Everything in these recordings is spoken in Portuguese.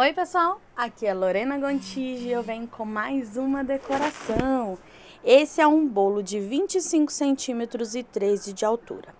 Oi, pessoal! Aqui é Lorena Gontige e eu venho com mais uma decoração. Esse é um bolo de 25 centímetros e 13 de altura.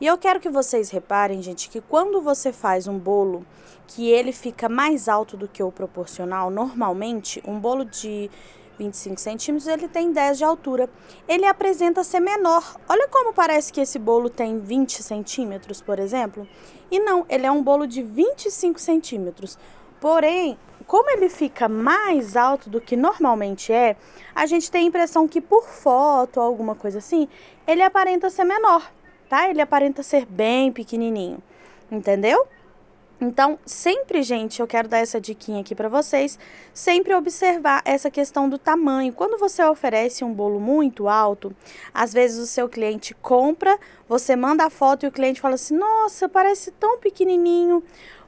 E eu quero que vocês reparem, gente, que quando você faz um bolo que ele fica mais alto do que o proporcional, normalmente um bolo de 25 centímetros, ele tem 10 de altura. Ele apresenta ser menor. Olha como parece que esse bolo tem 20 centímetros, por exemplo. E não, ele é um bolo de 25 centímetros. Porém, como ele fica mais alto do que normalmente é, a gente tem a impressão que por foto ou alguma coisa assim, ele aparenta ser menor, tá? Ele aparenta ser bem pequenininho, entendeu? Então, sempre, gente, eu quero dar essa diquinha aqui para vocês, sempre observar essa questão do tamanho. Quando você oferece um bolo muito alto, às vezes o seu cliente compra, você manda a foto e o cliente fala assim: "Nossa, parece tão pequenininho",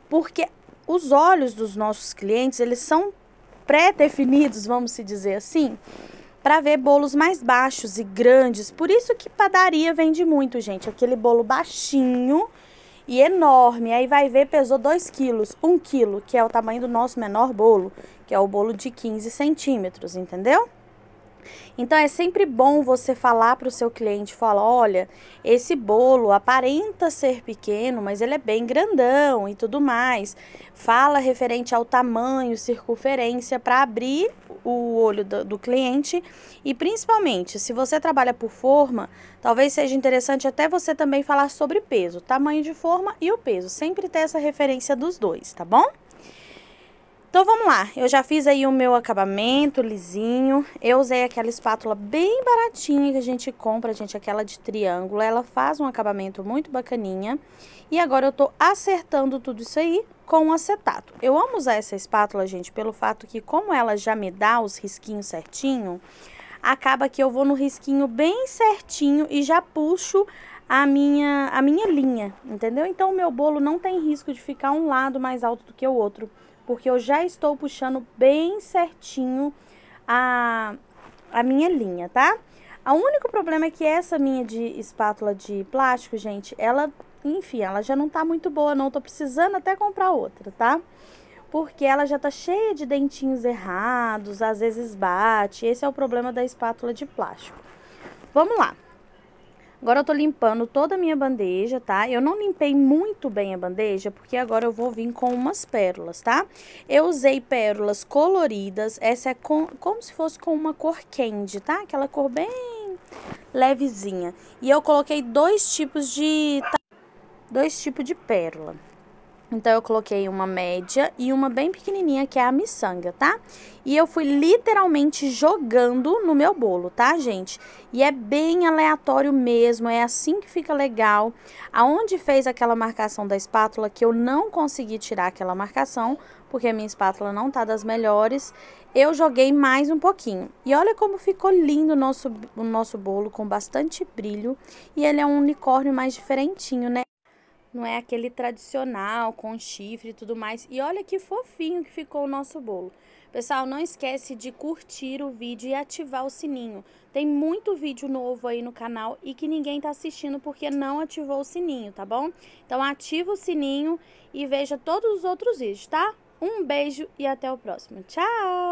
porque os olhos dos nossos clientes, eles são pré-definidos, vamos se dizer assim, para ver bolos mais baixos e grandes. Por isso que padaria vende muito, gente. Aquele bolo baixinho e enorme. Aí vai ver, pesou 2 quilos, 1 um quilo, que é o tamanho do nosso menor bolo, que é o bolo de 15 centímetros, entendeu? Então é sempre bom você falar para o seu cliente, falar, olha, esse bolo aparenta ser pequeno, mas ele é bem grandão e tudo mais. Fala referente ao tamanho, circunferência, para abrir o olho do, do, cliente. E principalmente, se você trabalha por forma, talvez seja interessante até você também falar sobre peso, tamanho de forma e o peso. Sempre ter essa referência dos dois, tá bom? Então vamos lá, eu já fiz aí o meu acabamento lisinho, eu usei aquela espátula bem baratinha que a gente compra, gente, aquela de triângulo, ela faz um acabamento muito bacaninha. E agora eu tô acertando tudo isso aí com acetato. Eu amo usar essa espátula, gente, pelo fato que como ela já me dá os risquinhos certinho, acaba que eu vou no risquinho bem certinho e já puxo a minha, a minha linha, entendeu? Então, o meu bolo não tem risco de ficar um lado mais alto do que o outro, porque eu já estou puxando bem certinho a, a minha linha, tá? O único problema é que essa minha de espátula de plástico, gente, ela, enfim, ela já não tá muito boa, não. Tô precisando até comprar outra, tá? Porque ela já tá cheia de dentinhos errados, às vezes bate. Esse é o problema da espátula de plástico. Vamos lá. Agora eu tô limpando toda a minha bandeja, tá? Eu não limpei muito bem a bandeja, porque agora eu vou vir com umas pérolas, tá? Eu usei pérolas coloridas, essa é com, como se fosse com uma cor candy, tá? Aquela cor bem levezinha. E eu coloquei dois tipos de... Dois tipos de pérola. Então, eu coloquei uma média e uma bem pequenininha, que é a miçanga, tá? E eu fui literalmente jogando no meu bolo, tá, gente? E é bem aleatório mesmo, é assim que fica legal. Aonde fez aquela marcação da espátula, que eu não consegui tirar aquela marcação, porque a minha espátula não tá das melhores, eu joguei mais um pouquinho. E olha como ficou lindo o nosso, o nosso bolo, com bastante brilho. E ele é um unicórnio mais diferentinho, né? Não é aquele tradicional com chifre e tudo mais. E olha que fofinho que ficou o nosso bolo. Pessoal, não esquece de curtir o vídeo e ativar o sininho. Tem muito vídeo novo aí no canal e que ninguém tá assistindo porque não ativou o sininho, tá bom? Então ativa o sininho e veja todos os outros vídeos, tá? Um beijo e até o próximo. Tchau!